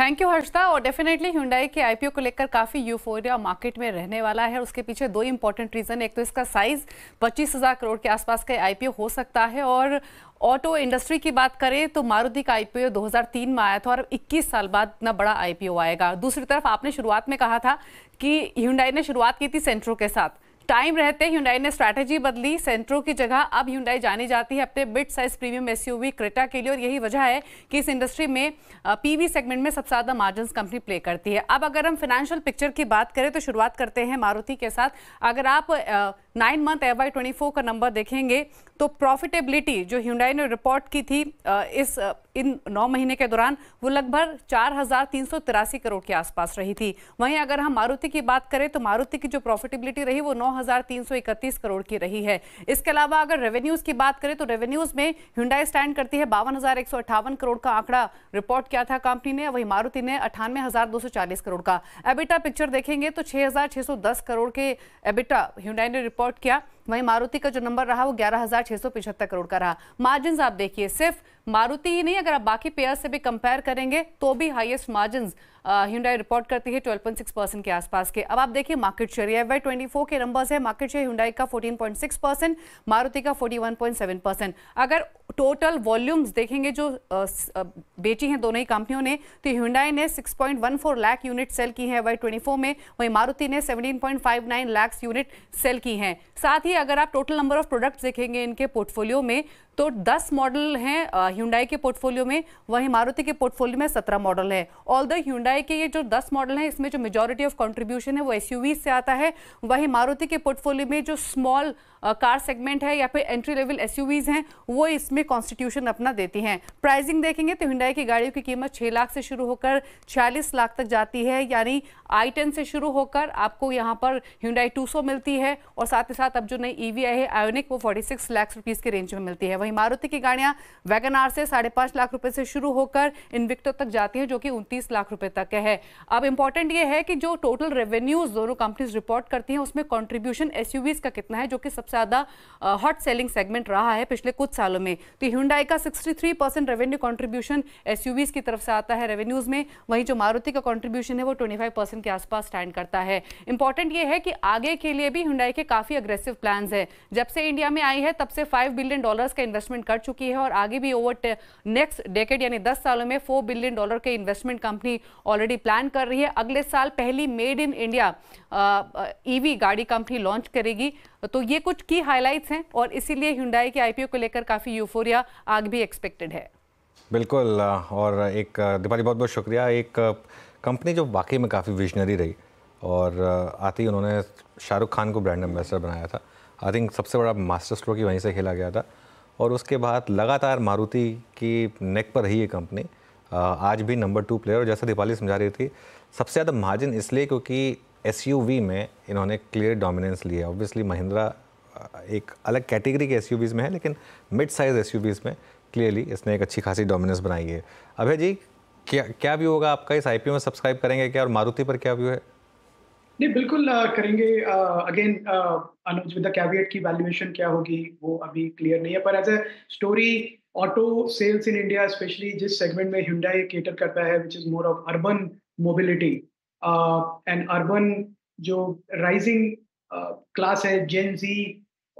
thank you Harshada और definitely Hyundai के IPO को लेकर काफ़ी यूफोरिया मार्केट में रहने वाला है उसके पीछे दो इंपॉर्टेंट रीज़न एक तो इसका साइज़ पच्चीस हज़ार करोड़ के आसपास का आईपीओ हो सकता है और ऑटो इंडस्ट्री की बात करें तो मारुति का आईपीओ 2003 में आया था और 21 साल बाद इतना बड़ा आईपीओ आएगा दूसरी तरफ आपने शुरुआत में कहा था कि हिंडाई ने शुरुआत की थी सेंट्रो के साथ टाइम रहते ह्यूंडाई ने स्ट्रैटेजी बदली सेंट्रो की जगह अब ह्यूंडाई जानी जाती है अपने mid size premium SUV Creta के लिए और यही वजह है कि इस इंडस्ट्री में पीवी सेगमेंट में सबसे ज़्यादा मार्जिन कंपनी प्ले करती है अब अगर हम फाइनेंशियल पिक्चर की बात करें तो शुरुआत करते हैं मारुति के साथ अगर आप nine month F Y twenty four का नंबर देखेंगे तो प्रॉफिटेबिलिटी जो ह्यूडाई ने रिपोर्ट की थी इस इन नौ महीने के दौरान वो लगभग चार हज़ार तीन सौ तिरासी करोड़ के आसपास रही थी वहीं अगर हम मारुति की बात करें तो मारुति की जो प्रॉफिटेबिलिटी रही वो नौ हज़ार तीन सौ इकतीस करोड़ की रही है इसके अलावा अगर रेवेन्यूज़ की बात करें तो रेवेन्यूज़ में ह्यूंडाई स्टैंड करती है बावन हज़ार एक सौ अट्ठावन करोड़ का आंकड़ा रिपोर्ट किया था कंपनी ने वहीं मारुति ने अठानवे हज़ार दो सौ चालीस करोड़ का एबिटा पिक्चर देखेंगे तो छः हज़ार सौ दस करोड़ के एबिटा ह्यूडाई ने रिपोर्ट रिपोर्ट किया वहीं मारुति का जो नंबर रहा वो ग्यारह करोड़ का रहा मार्जिन आप देखिए सिर्फ मारुति ही नहीं अगर आप बाकी पेयर से भी कंपेयर करेंगे तो भी हाइएस्ट मार्जिन हिंडाई रिपोर्ट करती है 12.6 परसेंट के आसपास के अब आप देखिए market share F Y twenty के नंबर्स है मार्केट शेयर हिंडाई का 14.6 परसेंट मारुति का 41.7 परसेंट अगर टोटल वॉल्यूम्स देखेंगे जो बेची हैं दोनों ही कंपनियों ने तो हिंडाई ने 6.14 लाख यूनिट सेल की है एफ वाई में वहीं मारुति ने 17.59 लाख यूनिट सेल की है साथ ही ही अगर आप टोटल नंबर ऑफ प्रोडक्ट्स देखेंगे इनके पोर्टफोलियो में तो 10 मॉडल हैं ह्यूंडाई के पोर्टफोलियो में वहीं मारुति के पोर्टफोलियो में 17 मॉडल है ऑल द ह्यूंडाई के ये जो 10 मॉडल हैं इसमें जो मेजोरिटी ऑफ कंट्रीब्यूशन है वो एस से आता है वहीं मारुति के पोर्टफोलियो में जो स्मॉल कार सेगमेंट है या फिर एंट्री लेवल एस हैं वो इसमें कॉन्स्टिट्यूशन अपना देती हैं प्राइसिंग देखेंगे तो हिंडाई की गाड़ियों की कीमत छः लाख से शुरू होकर छियालीस लाख तक जाती है यानी आई टेन से शुरू होकर आपको यहाँ पर टू 200 मिलती है और साथ ही साथ अब जो नई e ई है आयोनिक वो फोर्टी सिक्स लाख रुपीज़ के रेंज में मिलती है वहीं वहीं मारुति की गाड़ियां वैगन आर से साढ़े पाँच लाख रुपए से शुरू होकर इन्विक्टो तक जाती हैं जो कि उनतीस लाख रुपए तक है अब इंपॉर्टेंट ये है कि जो टोटल रेवेन्यूज दोनों कंपनीज रिपोर्ट करती हैं उसमें कॉन्ट्रीब्यूशन एस का कितना है जो कि सबसे ज़्यादा हॉट सेलिंग सेगमेंट रहा है पिछले कुछ सालों में तो हिंडाई का सिक्सटी रेवेन्यू कॉन्ट्रीब्यूशन एस की तरफ से आता है रेवेन्यूज में वहीं जो मारुति का कॉन्ट्रीब्यूशन है वो ट्वेंटी के आसपास स्टैंड करता है इंपॉर्टेंट ये है कि आगे के लिए भी हिंडाई के काफ़ी अग्रेसिव प्लान्स है जब से इंडिया में आई है तब से फाइव बिलियन डॉलर का इन्वेस्ट इन्वेस्टमेंट कर चुकी है और आगे भी ओवर नेक्स्ट डेकेड यानी दस सालों में फोर बिलियन डॉलर के इन्वेस्टमेंट कंपनी ऑलरेडी प्लान कर रही है अगले साल पहली मेड इन इंडिया ईवी गाड़ी कंपनी लॉन्च करेगी तो ये कुछ की हाईलाइट्स हैं और इसीलिए हिंडाई के आईपीओ को लेकर काफ़ी यूफोरिया आग भी एक्सपेक्टेड है बिल्कुल और एक दीपाली बहुत बहुत शुक्रिया एक कंपनी जो वाकई में काफ़ी विजनरी रही और आते ही उन्होंने शाहरुख खान को ब्रांड एम्बेसडर बनाया था आई थिंक सबसे बड़ा मास्टर स्ट्रोक ही वहीं से खेला गया था और उसके बाद लगातार मारुति की नेक पर रही ये कंपनी आज भी नंबर टू प्लेयर और जैसा दीपाली समझा रही थी सबसे ज़्यादा मार्जिन इसलिए क्योंकि एस में इन्होंने क्लियर डोमिनेंस लिया ऑब्वियसली महिंद्रा एक अलग कैटेगरी के एस में है लेकिन मिड साइज़ एस में क्लियरली इसने एक अच्छी खासी डोमिनेंस बनाई है अभय जी क्या क्या व्यू होगा आपका इस आई में सब्सक्राइब करेंगे क्या और मारुति पर क्या व्यू है नहीं बिल्कुल आ, करेंगे अगेन अनुज विद कैविएट की वैल्यूएशन क्या होगी वो अभी क्लियर नहीं है पर as a story auto sales in India specially जिस सेगमेंट में हिंडाई केटर करता है which is more of urban mobility and urban जो राइजिंग क्लास है जेन जी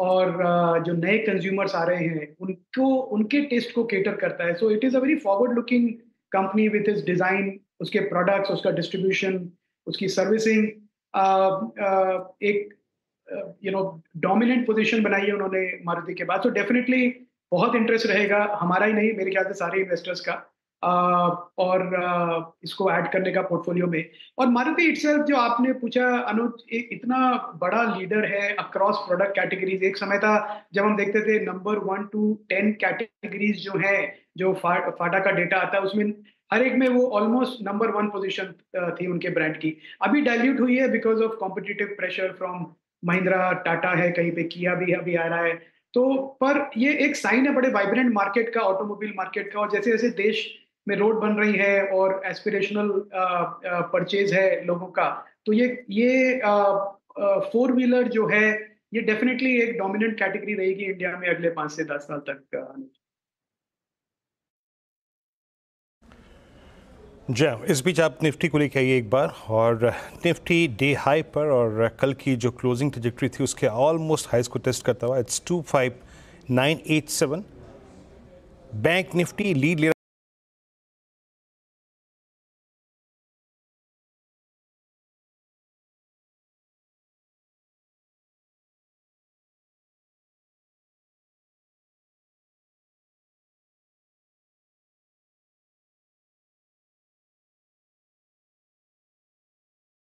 और uh, जो नए कंज्यूमर्स आ रहे हैं उनको उनके टेस्ट को केटर करता है so it is a very forward looking company with its design उसके प्रोडक्ट्स उसका डिस्ट्रीब्यूशन उसकी सर्विसिंग Uh, uh, एक यू नो डोमिनेंट पोजीशन बनाई है उन्होंने मारुति के बाद तो डेफिनेटली बहुत इंटरेस्ट रहेगा हमारा ही नहीं मेरे ख्याल से सारे इन्वेस्टर्स का uh, और इसको ऐड करने का पोर्टफोलियो में और मारुति इट जो आपने पूछा अनुज इतना बड़ा लीडर है अक्रॉस प्रोडक्ट कैटेगरीज एक समय था जब हम देखते थे number one to ten categories जो है जो फाटा का डेटा आता है उसमें हर एक में वो ऑलमोस्ट नंबर वन पोजीशन थी उनके ब्रांड की अभी डाइल्यूट हुई है because of competitive pressure from Mahindra Tata है कहीं पे किया भी अभी आ रहा है तो पर ये एक साइन है बड़े वाइब्रेंट मार्केट का ऑटोमोबाइल मार्केट का और जैसे जैसे देश में रोड बन रही है और एस्पिरेशनल परचेज uh, uh, है लोगों का तो ये ये फोर uh, व्हीलर जो है ये डेफिनेटली एक डोमिनेंट कैटेगरी रहेगी इंडिया में अगले पाँच से दस साल तक जी हाँ, इस बीच आप निफ्टी को लेकर आइए एक बार और निफ्टी डे हाई पर और कल की जो क्लोजिंग ट्रेजेक्ट्री थी उसके ऑलमोस्ट हाइस को टेस्ट करता हुआ it's two five nine eight seven Bank Nifty lead ले